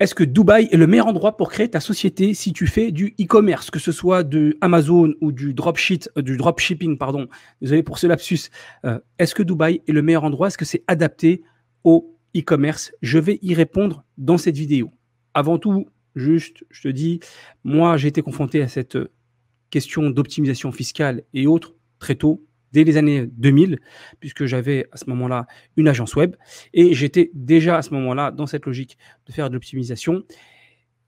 Est-ce que Dubaï est le meilleur endroit pour créer ta société si tu fais du e-commerce, que ce soit de Amazon ou du euh, du dropshipping, pardon. Désolé pour ce lapsus. Euh, est-ce que Dubaï est le meilleur endroit Est-ce que c'est adapté au e-commerce Je vais y répondre dans cette vidéo. Avant tout, juste, je te dis, moi, j'ai été confronté à cette euh, question d'optimisation fiscale et autres très tôt dès les années 2000, puisque j'avais à ce moment-là une agence web et j'étais déjà à ce moment-là dans cette logique de faire de l'optimisation.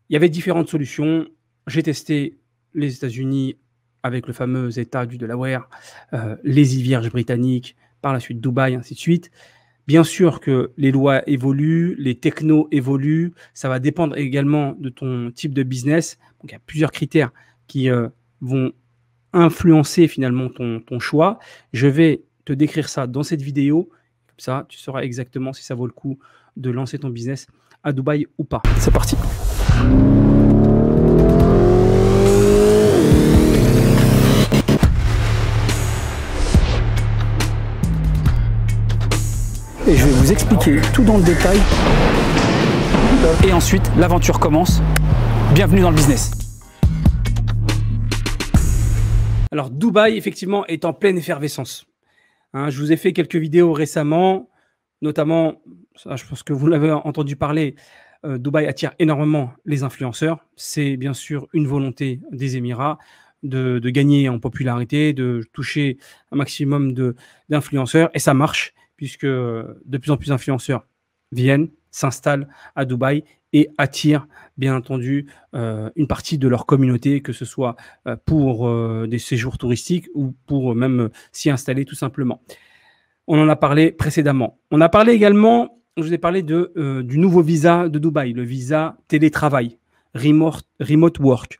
Il y avait différentes solutions. J'ai testé les États-Unis avec le fameux État du Delaware, euh, les îles Vierges britanniques, par la suite Dubaï, ainsi de suite. Bien sûr que les lois évoluent, les technos évoluent, ça va dépendre également de ton type de business. il y a plusieurs critères qui euh, vont influencer finalement ton, ton choix. Je vais te décrire ça dans cette vidéo. Comme ça, tu sauras exactement si ça vaut le coup de lancer ton business à Dubaï ou pas. C'est parti. Et je vais vous expliquer tout dans le détail. Et ensuite, l'aventure commence. Bienvenue dans le business. Alors, Dubaï, effectivement, est en pleine effervescence. Hein, je vous ai fait quelques vidéos récemment, notamment, ça, je pense que vous l'avez entendu parler, euh, Dubaï attire énormément les influenceurs. C'est bien sûr une volonté des Émirats de, de, gagner en popularité, de toucher un maximum d'influenceurs, et ça marche, puisque euh, de plus en plus d'influenceurs viennent, s'installent à Dubaï et attirent bien entendu euh, une partie de leur communauté, que ce soit euh, pour euh, des séjours touristiques ou pour même s'y installer tout simplement. On en a parlé précédemment. On a parlé également, je vous ai parlé de, du nouveau visa de Dubaï, le visa télétravail, remote, remote work.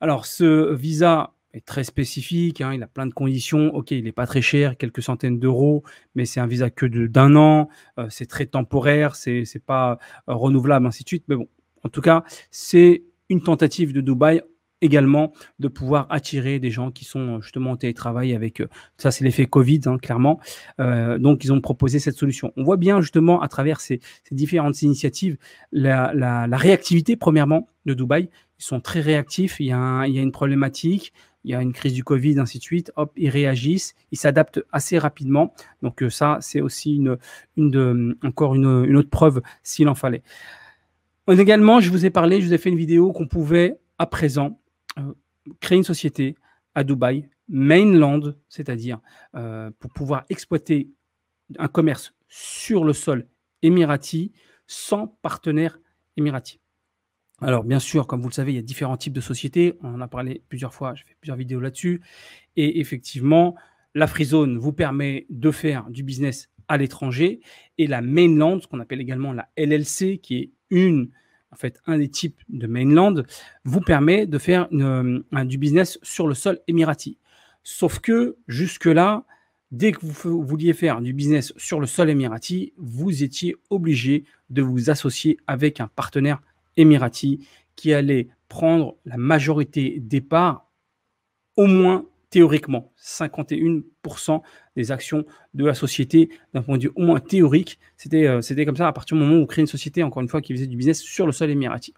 Alors ce visa très spécifique. Hein. il a plein de conditions. Ok, il n'est pas très cher, quelques centaines d'euros, mais c'est un visa que d'un an. Euh, c'est très temporaire, c'est n'est pas euh, renouvelable, ainsi de suite. Mais bon, en tout cas, c'est une tentative de Dubaï également de pouvoir attirer des gens qui sont euh, justement en télétravail avec ça c'est l'effet Covid hein, clairement donc ils ont proposé cette solution on voit bien justement à travers ces, différentes initiatives la, réactivité premièrement de Dubaï ils sont très réactifs il y il y a une problématique il y a une crise du Covid, ainsi de suite, hop, ils réagissent, ils s'adaptent assez rapidement. Donc euh, ça, c'est aussi une, une de, encore une, autre preuve s'il en fallait. également, je vous ai parlé, je vous ai fait une vidéo qu'on pouvait à présent euh, créer une société à Dubaï, mainland, c'est-à-dire euh, pour pouvoir exploiter un commerce sur le sol émirati sans partenaire émirati. Alors, bien sûr, comme vous le savez, il y a différents types de sociétés. On en a parlé plusieurs fois, j'ai fait plusieurs vidéos là-dessus. Et effectivement, la free zone vous permet de faire du business à l'étranger et la mainland, ce qu'on appelle également la LLC, qui est une, en fait, un des types de mainland, vous permet de faire euh, du business sur le sol émirati. Sauf que jusque-là, dès que vous vouliez faire du business sur le sol émirati, vous étiez obligé de vous associer avec un partenaire Emirati qui allait prendre la majorité des parts, au moins théoriquement, 51% des actions de la société d'un point de vue au moins théorique. Euh, c'était comme ça à partir du moment où on crée une société, encore une fois, qui faisait du business sur le sol émirati.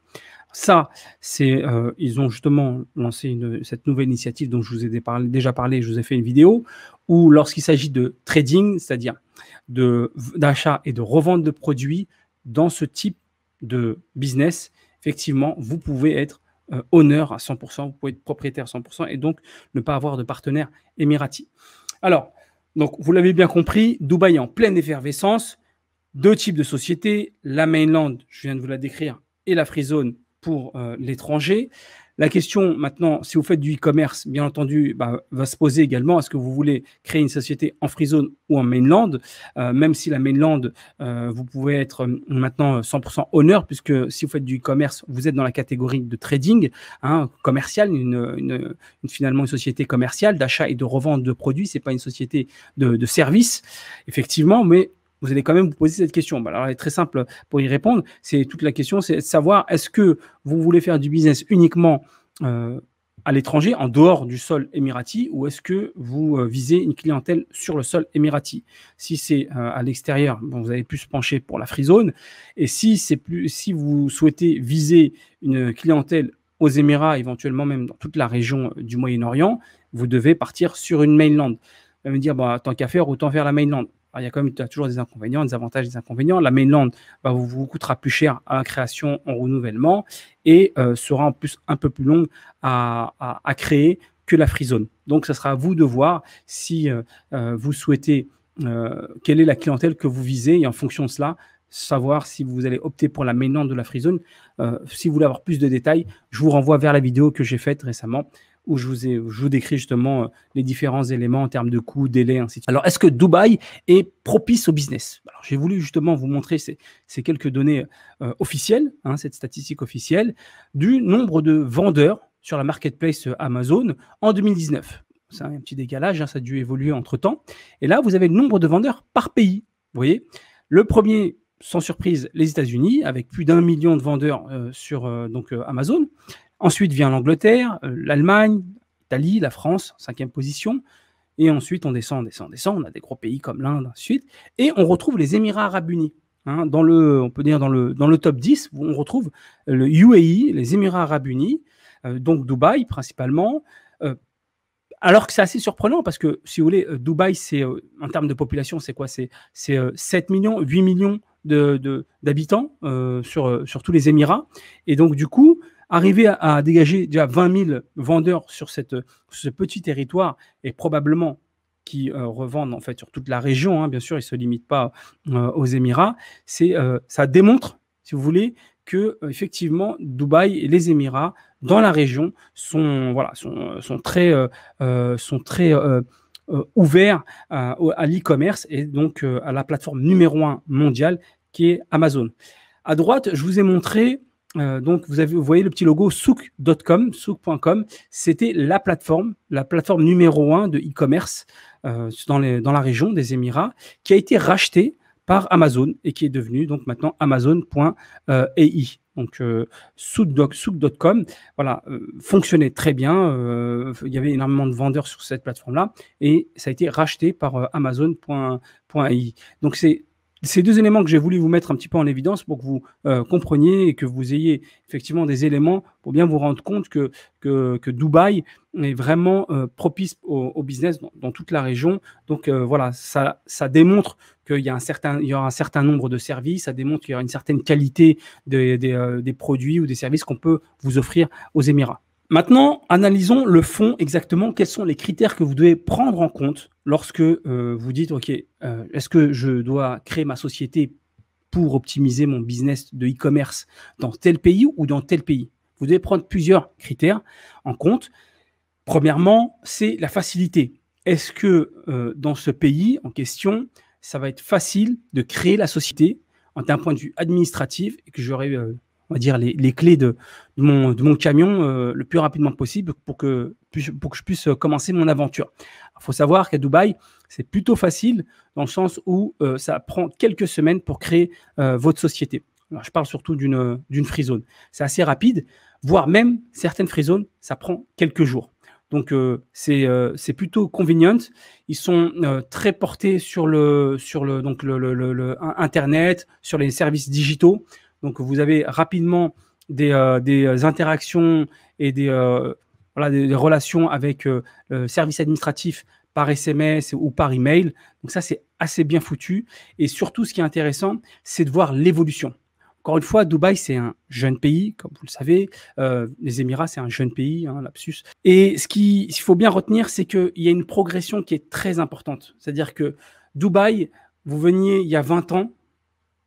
Ça, c'est euh, ils ont justement lancé cette nouvelle initiative dont je vous ai déjà parlé, je vous ai fait une vidéo, où lorsqu'il s'agit de trading, c'est-à-dire d'achat et de revente de produits dans ce type de business, effectivement, vous pouvez être euh, honneur à 100%, vous pouvez être propriétaire à 100% et donc ne pas avoir de partenaire émirati. Alors, donc vous l'avez bien compris, Dubaï en pleine effervescence. Deux types de sociétés, la mainland, je viens de vous la décrire, et la free zone pour euh, l'étranger. La question maintenant, si vous faites du e-commerce, bien entendu, bah, va se poser également, est-ce que vous voulez créer une société en free zone ou en mainland euh, Même si la mainland, euh, vous pouvez être euh, maintenant 100% honneur, puisque si vous faites du e-commerce, vous êtes dans la catégorie de trading hein, commercial, finalement une société commerciale d'achat et de revente de produits, C'est pas une société de, de service, effectivement, mais vous allez quand même vous poser cette question. Bah, alors, elle est très simple pour y répondre. C'est toute la question, c'est de savoir est-ce que vous voulez faire du business uniquement euh, à l'étranger, en dehors du sol émirati, ou est-ce que vous euh, visez une clientèle sur le sol émirati Si c'est euh, à l'extérieur, vous avez plus se pencher pour la free zone. Et si, c'est plus, si vous souhaitez viser une clientèle aux Émirats, éventuellement même dans toute la région du Moyen-Orient, vous devez partir sur une mainland. me dire, bah, tant qu'à faire, autant faire la mainland il y a quand même toujours des inconvénients, des avantages, des inconvénients. La mainland bah, vous, coûtera plus cher à la création en renouvellement et euh, sera en plus un peu plus longue à, créer que la free zone. Donc, ce sera à vous de voir si euh, euh, vous souhaitez quelle est la clientèle que vous visez et en fonction de cela, savoir si vous allez opter pour la mainland de la free zone. si vous voulez avoir plus de détails, je vous renvoie vers la vidéo que j'ai faite récemment où je vous, ai, décris justement euh, les différents éléments en termes de coûts, délais, ainsi de suite. Alors, est-ce que Dubaï est propice au business Alors, j'ai voulu justement vous montrer ces, quelques données euh, officielles, hein, cette statistique officielle, du nombre de vendeurs sur la marketplace euh, Amazon en 2019. C'est un petit décalage, hein, ça a dû évoluer entre-temps. Et là, vous avez le nombre de vendeurs par pays. Vous voyez, le premier sans surprise, les États-Unis, avec plus d'un million de vendeurs sur donc, Amazon. Ensuite vient l'Angleterre, euh, l'Allemagne, l'Italie, la France, cinquième position. Et ensuite, on descend, on descend, on descend. On a des gros pays comme l'Inde, ensuite. Et on retrouve les Émirats arabes unis. Hein, dans le, on peut dire dans le, dans le top 10, on retrouve euh, le UAE, les Émirats arabes unis, euh, donc Dubaï principalement. alors que c'est assez surprenant parce que, si vous voulez, Dubaï, c'est en termes de population, c'est quoi C'est 7 millions, 8 millions d'habitants de, sur, sur tous les Émirats. Et donc, du coup, Arriver à, dégager déjà 20 000 vendeurs sur, cette, ce petit territoire et probablement qui euh, revendent en fait sur toute la région, hein, bien sûr, ils ne se limitent pas euh, aux Émirats, c'est, euh, ça démontre, si vous voulez, que effectivement Dubaï et les Émirats dans la région sont, voilà, sont, sont très, sont très ouverts à, à l'e-commerce et donc à la plateforme numéro un mondiale qui est Amazon. À droite, je vous ai montré euh, donc, vous, avez, voyez le petit logo souk.com, souk.com, c'était la plateforme, la plateforme numéro un de e-commerce euh, dans, la région des Émirats, qui a été rachetée par Amazon et qui est devenue donc maintenant Amazon.ai. Donc, euh, souk.com, voilà, fonctionnait très bien. il y avait énormément de vendeurs sur cette plateforme-là et ça a été racheté par Amazon.ai. Donc, c'est ces deux éléments que j'ai voulu vous mettre un petit peu en évidence pour que vous euh, compreniez et que vous ayez effectivement des éléments pour bien vous rendre compte que, que, Dubaï est vraiment euh, propice au, business dans, toute la région. Donc euh, voilà, ça, ça démontre qu'il y, a un certain, il y aura un certain nombre de services, ça démontre qu'il y aura une certaine qualité des, des produits ou des services qu'on peut vous offrir aux Émirats. Maintenant, analysons le fond exactement. Quels sont les critères que vous devez prendre en compte lorsque euh, vous dites, OK, euh, est-ce que je dois créer ma société pour optimiser mon business de e-commerce dans tel pays ou dans tel pays Vous devez prendre plusieurs critères en compte. Premièrement, c'est la facilité. Est-ce que euh, dans ce pays en question, ça va être facile de créer la société d'un point de vue administratif et que j'aurai on va dire, les, clés de, mon, camion euh, le plus rapidement possible pour que, pour que je puisse euh, commencer mon aventure. Il faut savoir qu'à Dubaï, c'est plutôt facile dans le sens où euh, ça prend quelques semaines pour créer votre société. je parle surtout d'une free zone. C'est assez rapide, voire même certaines free zones, ça prend quelques jours. Donc c'est plutôt convenient. Ils sont très portés sur le sur le donc le, le internet, sur les services digitaux. Donc vous avez rapidement des, euh, interactions et euh, des, des, relations avec euh, le service administratif par SMS ou par email. Donc ça, c'est assez bien foutu. Et surtout, ce qui est intéressant, c'est de voir l'évolution. Encore une fois, Dubaï, c'est un jeune pays, comme vous le savez. les Émirats, c'est un jeune pays, hein, lapsus. Et ce qu'il faut bien retenir, c'est qu'il y a une progression qui est très importante. C'est-à-dire que Dubaï, vous veniez il y a 20 ans,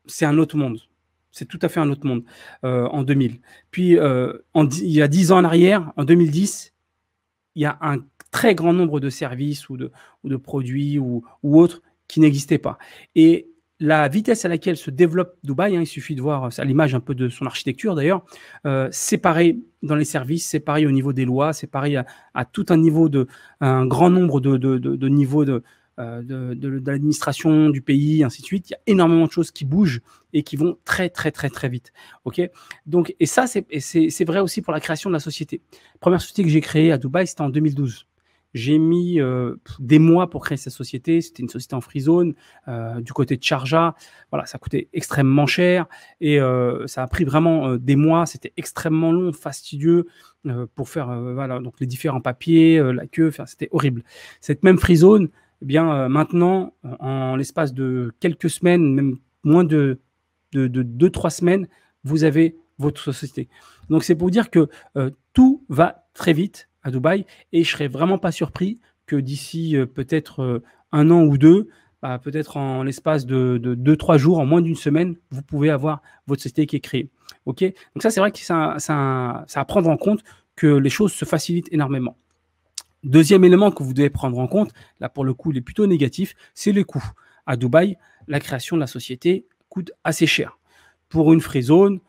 c'est un autre monde. C'est tout à fait un autre monde euh, en 2000. Puis, euh, il y a 10 ans en arrière, en 2010, il y a un très grand nombre de services ou de, produits ou, autres qui n'existaient pas. Et la vitesse à laquelle se développe Dubaï, hein, il suffit de voir à euh, l'image un peu de son architecture d'ailleurs, euh, dans les services, c'est au niveau des lois, c'est à, tout un niveau de, un grand nombre de niveaux de, euh, de, l'administration du pays, ainsi de suite. Il y a énormément de choses qui bougent et qui vont très, très, très, très vite. OK Donc, et ça, c'est vrai aussi pour la création de la société. La première société que j'ai créée à Dubaï, c'était en 2012. J'ai mis euh, des mois pour créer cette société. C'était une société en free zone euh, du côté de Charja. Voilà, ça coûtait extrêmement cher et ça a pris vraiment des mois. C'était extrêmement long, fastidieux pour faire voilà donc les différents papiers, la queue. c'était horrible. Cette même free zone, eh bien euh, maintenant, euh, en l'espace de quelques semaines, même moins de 2-3 semaines, vous avez votre société. Donc c'est pour dire que euh, tout va très vite à Dubaï et je serais vraiment pas surpris que d'ici peut-être un an ou deux, bah, peut-être en l'espace de 2-3 jours, en moins d'une semaine, vous pouvez avoir votre société qui est créée. Ok Donc ça c'est vrai que ça à prendre en compte que les choses se facilitent énormément. Deuxième élément que vous devez prendre en compte, là pour le coup, il est plutôt négatif, c'est les coûts. À Dubaï, la création de la société coûte assez cher. Pour une free zone,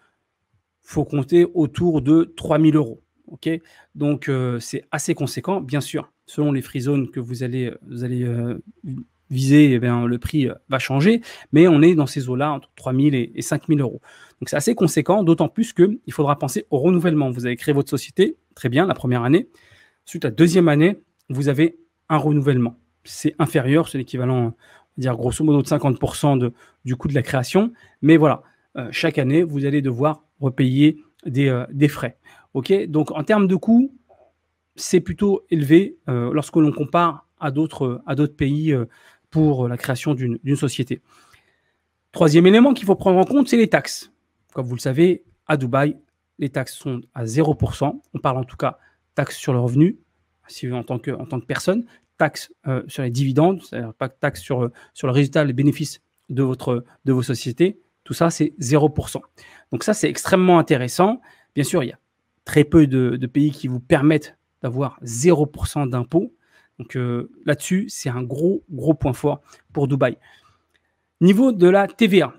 faut compter autour de 000 euros. ok Donc, euh, c'est assez conséquent, bien sûr. Selon les free zones que vous allez, euh, viser, eh le prix euh, va changer, mais on est dans ces eaux-là, entre 000 et, 5 000 euros. Donc, c'est assez conséquent, d'autant plus qu'il faudra penser au renouvellement. Vous avez créé votre société, très bien, la première année à la deuxième année, vous avez un renouvellement. C'est inférieur, c'est l'équivalent, on dire grosso modo, de 50% du coût de la création. Mais voilà, euh, chaque année, vous allez devoir repayer des, euh, frais. Donc, en termes de coût, c'est plutôt élevé euh, lorsque l'on compare à d'autres pays pour la création d'une société. Troisième élément qu'il faut prendre en compte, c'est les taxes. Comme vous le savez, à Dubaï, les taxes sont à 0%. On parle en tout cas taxe sur le revenu, si en tant que, en tant que personne, taxe euh, sur les dividendes, c'est-à-dire pas taxe sur, euh, sur le résultat, les bénéfices de, votre, de vos sociétés, tout ça, c'est 0%. Donc ça, c'est extrêmement intéressant. Bien sûr, il y a très peu de, pays qui vous permettent d'avoir 0% d'impôts Donc euh, là-dessus, c'est un gros, gros point fort pour Dubaï. Niveau de la TVA,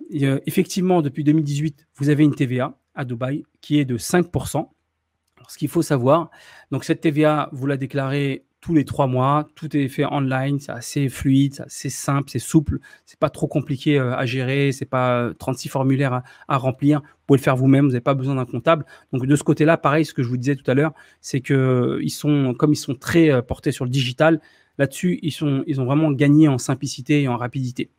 effectivement, depuis 2018, vous avez une TVA à Dubaï qui est de 5% ce qu'il faut savoir, donc cette TVA, vous la déclarez tous les trois mois, tout est fait online, c'est assez fluide, c'est simple, c'est souple, c'est pas trop compliqué euh, à gérer, c'est pas 36 euh, formulaires à, remplir, vous pouvez le faire vous-même, vous n'avez pas besoin d'un comptable. Donc de ce côté-là, pareil, ce que je vous disais tout à l'heure, c'est que euh, sont, comme ils sont très portés sur le digital, là-dessus, ils, ils ont vraiment gagné en simplicité et en rapidité.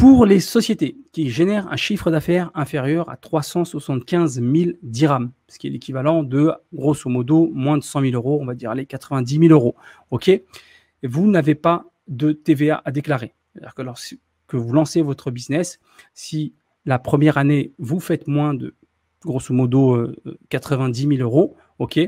Pour les sociétés qui génèrent un chiffre d'affaires inférieur à 375 000 dirhams, ce qui est l'équivalent de, grosso modo, moins de 100 000 euros, on va dire les 90 000 euros, ok vous n'avez pas de TVA à déclarer. C'est-à-dire que lorsque vous lancez votre business, si la première année, vous faites moins de, grosso modo, 90 euh, 000 euh, euros, ok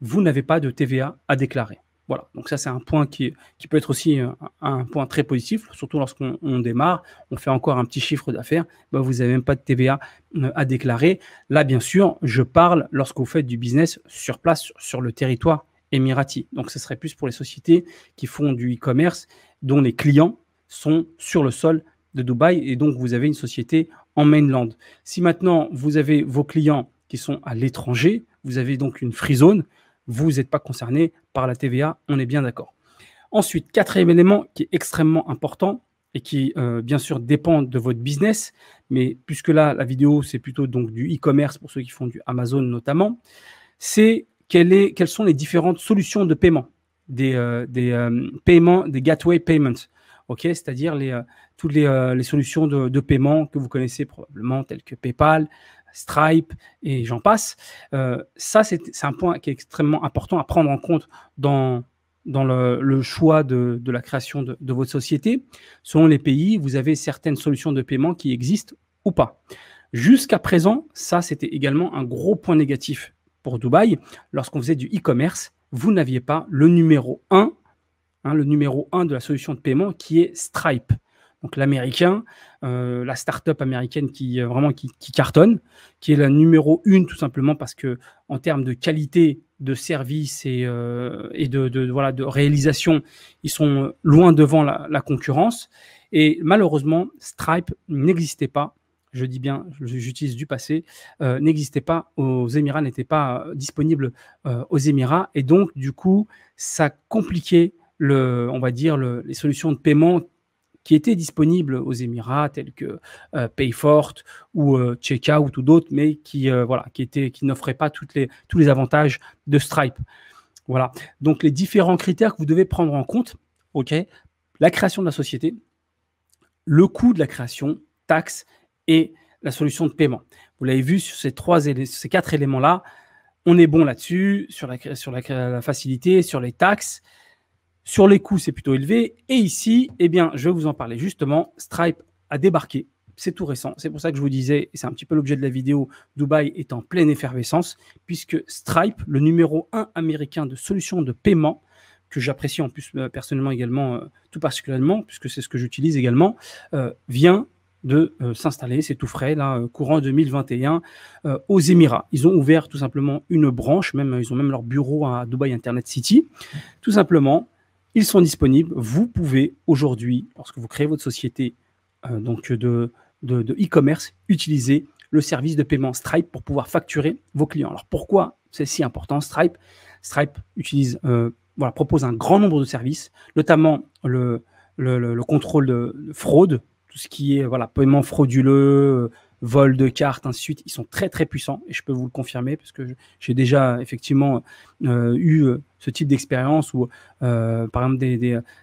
vous n'avez pas de TVA à déclarer. Voilà, donc ça c'est un point qui, peut être aussi euh, un, point très positif, surtout lorsqu'on démarre, on fait encore un petit chiffre d'affaires, bah, vous n'avez même pas de TVA euh, à déclarer. Là, bien sûr, je parle lorsque vous faites du business sur place, sur, sur le territoire émirati. Donc ce serait plus pour les sociétés qui font du e-commerce, dont les clients sont sur le sol de Dubaï, et donc vous avez une société en mainland. Si maintenant vous avez vos clients qui sont à l'étranger, vous avez donc une free zone vous n'êtes pas concerné par la TVA, on est bien d'accord. Ensuite, quatrième élément qui est extrêmement important et qui, euh, bien sûr, dépend de votre business, mais puisque là, la vidéo, c'est plutôt donc du e-commerce pour ceux qui font du Amazon notamment, c'est quelles sont les différentes solutions de paiement, des, euh, euh, paiements, des gateway payments. Okay, c'est-à-dire les, toutes les, solutions de, paiement que vous connaissez probablement, telles que PayPal, Stripe et j'en passe. Euh, ça, c'est un point qui est extrêmement important à prendre en compte dans, dans le, choix de, la création de, votre société. Selon les pays, vous avez certaines solutions de paiement qui existent ou pas. Jusqu'à présent, ça, c'était également un gros point négatif pour Dubaï. Lorsqu'on faisait du e-commerce, vous n'aviez pas le numéro 1, hein, le numéro 1 de la solution de paiement qui est Stripe donc l'américain, euh, la start-up américaine qui euh, vraiment qui, cartonne, qui est la numéro une tout simplement parce que en termes de qualité de service et, euh, et de, voilà de réalisation, ils sont loin devant la, la concurrence. Et malheureusement, Stripe n'existait pas. Je dis bien, j'utilise du passé, n'existait pas aux Émirats, n'était pas disponible aux Émirats, et donc du coup, ça compliquait le, on va dire le, les solutions de paiement qui étaient disponibles aux Émirats, tels que euh, Payfort ou euh, ou tout d'autres, mais qui, euh, voilà, qui, qui n'offraient pas les, tous les avantages de Stripe. Voilà. Donc, les différents critères que vous devez prendre en compte, la création de la société, le coût de la création, taxes et la solution de paiement. Vous l'avez vu sur ces, trois, ces quatre éléments-là, on est bon là-dessus, sur, la, sur la, facilité, sur les taxes sur les coûts, c'est plutôt élevé. Et ici, eh bien, je vais vous en parler justement. Stripe a débarqué. C'est tout récent. C'est pour ça que je vous disais, et c'est un petit peu l'objet de la vidéo, Dubaï est en pleine effervescence, puisque Stripe, le numéro un américain de solution de paiement, que j'apprécie en plus euh, personnellement également, euh, tout particulièrement, puisque c'est ce que j'utilise également, euh, vient de s'installer, c'est tout frais, là, courant 2021, aux Émirats. Ils ont ouvert tout simplement une branche, même, ils ont même leur bureau à Dubaï Internet City, tout simplement ils sont disponibles. Vous pouvez aujourd'hui, lorsque vous créez votre société euh, donc de e-commerce, utiliser le service de paiement Stripe pour pouvoir facturer vos clients. Alors pourquoi c'est si important Stripe Stripe utilise, euh, voilà, propose un grand nombre de services, notamment le, contrôle de, fraude, tout ce qui est voilà, paiement frauduleux, euh, vol de cartes, ainsi de suite. Ils sont très très puissants et je peux vous le confirmer parce que j'ai déjà effectivement euh, eu euh, ce type d'expérience où, euh, par exemple,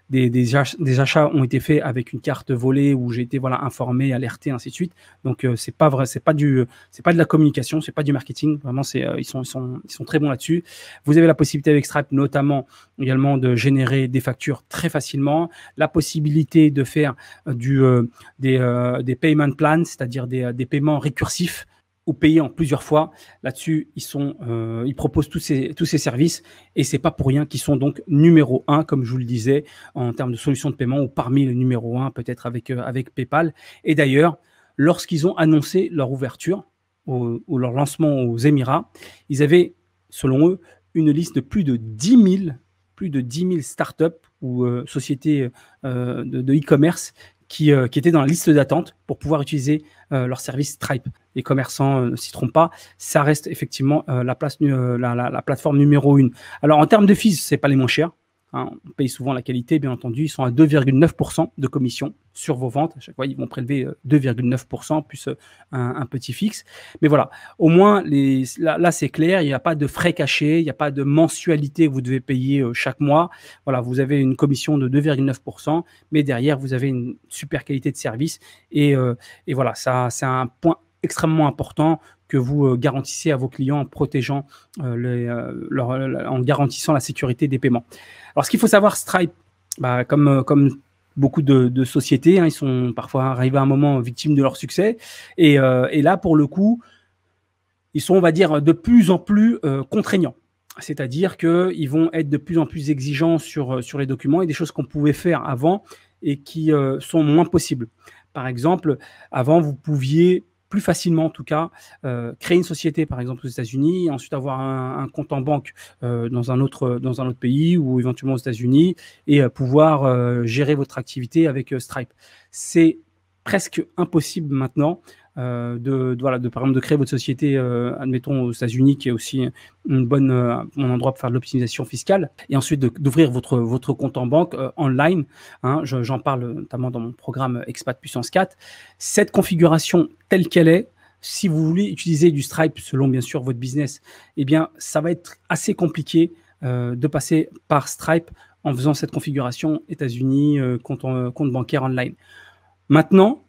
des, achats ont été faits avec une carte volée où j'ai été voilà, informé, alerté, ainsi de suite. Donc, ce c'est pas vrai, c'est pas pas de la communication, c'est pas du marketing. Vraiment, ils, sont, sont, très bons là-dessus. Vous avez la possibilité avec Stripe, notamment également, de générer des factures très facilement. La possibilité de faire du, des, des payment plans, c'est-à-dire des paiements récursifs ou payés en plusieurs fois. Là-dessus, ils, sont, euh, ils proposent tous ces, tous ces services et c'est pas pour rien qu'ils sont donc numéro un, comme je vous le disais, en termes de solutions de paiement ou parmi le numéro un, peut-être avec, euh, avec PayPal. Et d'ailleurs, lorsqu'ils ont annoncé leur ouverture ou leur lancement aux Émirats, ils avaient, selon eux, une liste de plus de 10 000, plus de 10 000 startups ou euh, sociétés de e-commerce e commerce euh, qui, étaient dans la liste d'attente pour pouvoir utiliser euh, leur service Stripe. Les commerçants euh, ne s'y trompent pas, ça reste effectivement la, place, la, la, plateforme numéro une. Alors en termes de fees, c'est pas les moins chers, Hein, on paye souvent la qualité, bien entendu. Ils sont à 2,9% de commission sur vos ventes. À chaque fois, ils vont prélever 2,9% euh, plus euh, un, petit fixe. Mais voilà, au moins, les, là, c'est clair. Il n'y a pas de frais cachés, il n'y a pas de mensualité que vous devez payer euh, chaque mois. Voilà, vous avez une commission de 2,9%, mais derrière, vous avez une super qualité de service. Et, et voilà, ça, c'est un point extrêmement important que vous euh, garantissez à vos clients en protégeant euh, euh, en garantissant la sécurité des paiements. Alors, ce qu'il faut savoir, Stripe, bah, comme, comme beaucoup de, sociétés, hein, ils sont parfois arrivés à un moment victimes de leur succès. Et, là, pour le coup, ils sont, on va dire, de plus en plus contraignants. C'est-à-dire qu'ils vont être de plus en plus exigeants sur, sur les documents et des choses qu'on pouvait faire avant et qui sont moins possibles. Par exemple, avant, vous pouviez plus facilement en tout cas euh, créer une société par exemple aux États-Unis, ensuite avoir un, compte en banque euh, dans un autre dans un autre pays ou éventuellement aux États-Unis et euh, pouvoir gérer votre activité avec Stripe. C'est presque impossible maintenant euh, de, de, voilà, de, par exemple, de créer votre société, euh, admettons, aux États-Unis, qui est aussi une bonne, euh, un endroit pour faire de l'optimisation fiscale, et ensuite d'ouvrir votre, votre compte en banque online. Hein. J'en parle notamment dans mon programme Expat Puissance 4. Cette configuration telle qu'elle est, si vous voulez utiliser du Stripe selon bien sûr votre business, eh bien ça va être assez compliqué de passer par Stripe en faisant cette configuration États-Unis compte, compte, bancaire online. Maintenant,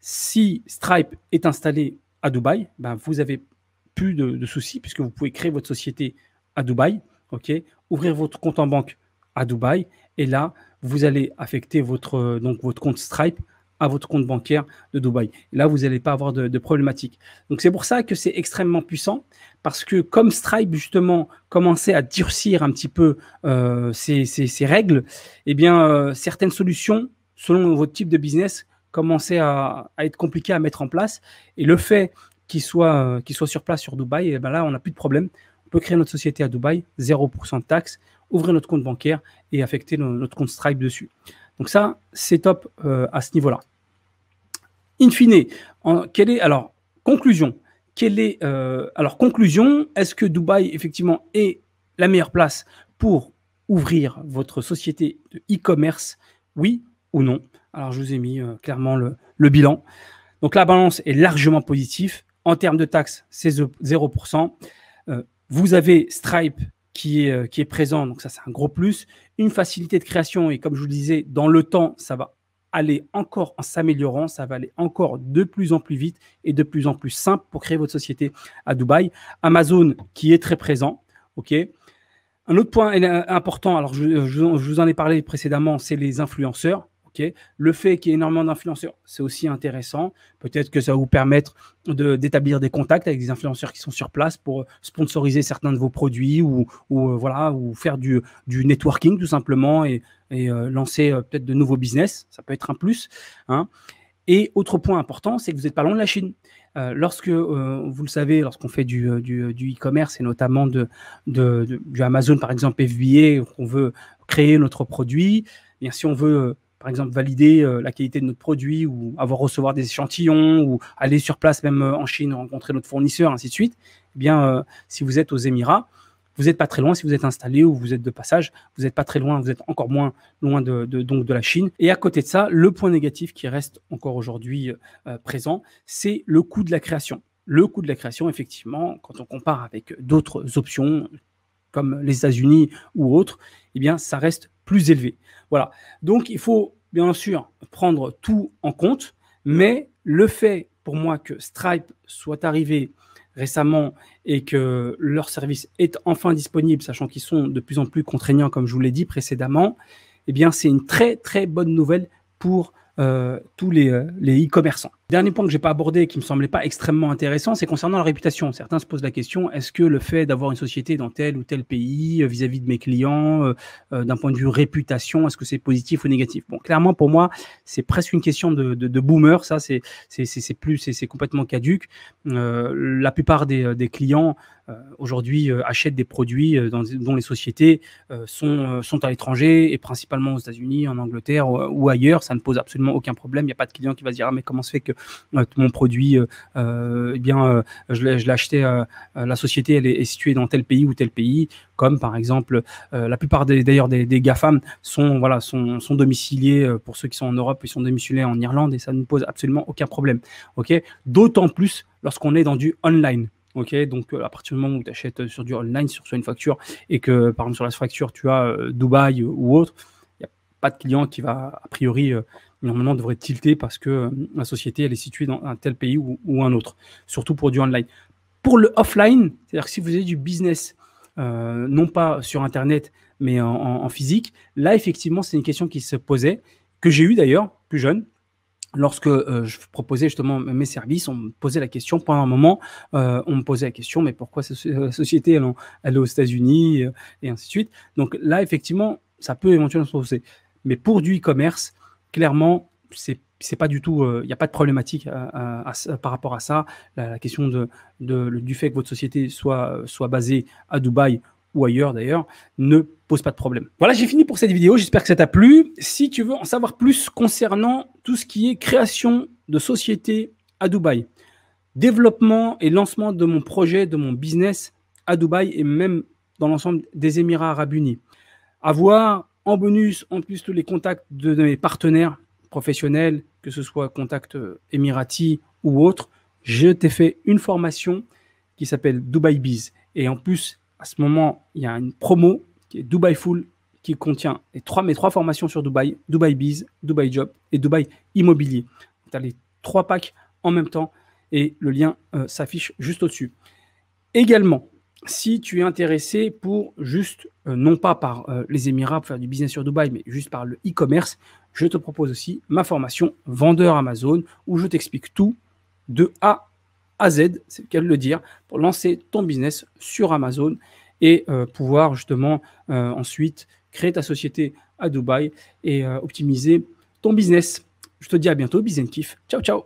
si Stripe est installé à Dubaï, ben vous avez plus de, soucis puisque vous pouvez créer votre société à Dubaï, ok, ouvrir votre compte en banque à Dubaï et là vous allez affecter votre donc votre compte Stripe à votre compte bancaire de Dubaï. là, vous n'allez pas avoir de, de problématique. Donc, c'est pour ça que c'est extrêmement puissant parce que comme Stripe, justement, commençait à durcir un petit peu euh, ses, règles, eh bien, euh, certaines solutions, selon votre type de business, commencer à, être compliqué à mettre en place. Et le fait qu'il soit, euh, soit sur place sur Dubaï, et eh ben là, on n'a plus de problème. On peut créer notre société à Dubaï, 0% de taxes, ouvrir notre compte bancaire et affecter notre compte Stripe dessus. Donc ça, c'est top euh, à ce niveau-là. In fine, quelle est, alors, conclusion. Quelle est, euh, alors, conclusion, est-ce que Dubaï, effectivement, est la meilleure place pour ouvrir votre société de e-commerce Oui ou non alors, je vous ai mis euh, clairement le, bilan. Donc, la balance est largement positive. En termes de taxes, c'est 0%. Euh, vous avez Stripe euh, qui est, présent, donc ça, c'est un gros plus. Une facilité de création, et comme je vous le disais, dans le temps, ça va aller encore en s'améliorant, ça va aller encore de plus en plus vite et de plus en plus simple pour créer votre société à Dubaï. Amazon qui est très présent, ok. Un autre point important, alors je vous en ai parlé précédemment, c'est les influenceurs le fait qu'il y ait énormément d'influenceurs, c'est aussi intéressant. Peut-être que ça va vous permettre d'établir des contacts avec des influenceurs qui sont sur place pour euh, sponsoriser certains de vos produits ou, euh, voilà, ou faire du, du, networking tout simplement et, euh, lancer peut-être de nouveaux business. Ça peut être un plus. Hein. Et autre point important, c'est que vous n'êtes pas loin de la Chine. lorsque, vous le savez, lorsqu'on fait du, e-commerce et notamment de, de, du Amazon, par exemple, FBA, on veut créer notre produit, bien si on veut par exemple, valider euh, la qualité de notre produit ou avoir recevoir des échantillons ou aller sur place même euh, en Chine rencontrer notre fournisseur, ainsi de suite, eh bien, euh, si vous êtes aux Émirats, vous n'êtes pas très loin. Si vous êtes installé ou vous êtes de passage, vous n'êtes pas très loin. Vous êtes encore moins loin de, donc de la Chine. Et à côté de ça, le point négatif qui reste encore aujourd'hui présent, c'est le coût de la création. Le coût de la création, effectivement, quand on compare avec d'autres options comme les États-Unis ou autres, eh bien, ça reste plus Voilà. Donc, il faut bien sûr prendre tout en compte, mais le fait pour moi que Stripe soit arrivé récemment et que leur service est enfin disponible, sachant qu'ils sont de plus en plus contraignants, comme je vous l'ai dit précédemment, eh bien, c'est une très, très bonne nouvelle pour euh, tous les euh, e-commerçants. Dernier point que j'ai pas abordé et qui me semblait pas extrêmement intéressant, c'est concernant la réputation. Certains se posent la question est-ce que le fait d'avoir une société dans tel ou tel pays euh, vis-à-vis de mes clients, euh, euh, d'un point de vue réputation, est-ce que c'est positif ou négatif Bon, clairement pour moi, c'est presque une question de, boomer. Ça, c'est c'est plus c'est complètement caduque. la plupart des, clients aujourd'hui achètent des produits dont les sociétés sont, sont à l'étranger et principalement aux États-Unis, en Angleterre ou, ou, ailleurs. Ça ne pose absolument aucun problème. Il n'y a pas de client qui va se dire ah mais comment se fait que euh, mon produit, euh, euh, eh bien, je l'ai acheté, la société elle est, située dans tel pays ou tel pays, comme par exemple, la plupart d'ailleurs des, des, GAFAM sont, voilà, sont, domiciliés, pour ceux qui sont en Europe, ils sont domiciliés en Irlande et ça ne pose absolument aucun problème. D'autant plus lorsqu'on est dans du online. Ok, donc à partir du moment où tu achètes sur du online, sur, une facture, et que par exemple sur la facture tu as Dubaï ou autre, il n'y a pas de client qui va a priori normalement devrait tilter parce que euh, la société elle est située dans un tel pays ou, un autre, surtout pour du online. Pour le offline, c'est-à-dire que si vous avez du business, euh, non pas sur Internet, mais en, physique, là, effectivement, c'est une question qui se posait, que j'ai eue d'ailleurs, plus jeune, lorsque euh, je proposais justement mes services, on me posait la question, pendant un moment, on me posait la question, mais pourquoi cette société, elle, est aux États-Unis, et ainsi de suite. Donc là, effectivement, ça peut éventuellement se poser. Mais pour du e-commerce, clairement, c'est pas du tout, il euh, n'y a pas de problématique euh, euh, par rapport à ça. La, question du fait que votre société soit, soit basée à Dubaï ou ailleurs d'ailleurs, ne pose pas de problème. Voilà, j'ai fini pour cette vidéo. J'espère que ça t'a plu. Si tu veux en savoir plus concernant tout ce qui est création de société à Dubaï, développement et lancement de mon projet, de mon business à Dubaï et même dans l'ensemble des Émirats arabes unis, avoir en bonus, en plus, tous les contacts de, mes partenaires professionnels, que ce soit contact euh, Emirati ou autre, je t'ai fait une formation qui s'appelle Dubai Biz. Et en plus, à ce moment, il y a une promo qui est Dubai Full qui contient les trois, mes trois formations sur Dubai, Dubai Biz, Dubai Job et Dubai Immobilier. Tu as les trois packs en même temps et le lien euh, s'affiche juste au-dessus. Également, si tu es intéressé pour juste, euh, non pas par euh, les Émirats pour faire du business sur Dubaï, mais juste par le e-commerce, je te propose aussi ma formation vendeur Amazon où je t'explique tout de A à Z, c'est le cas de le dire, pour lancer ton business sur Amazon et euh, pouvoir justement ensuite créer ta société à Dubaï et optimiser ton business. Je te dis à bientôt, business kiff. Ciao, ciao.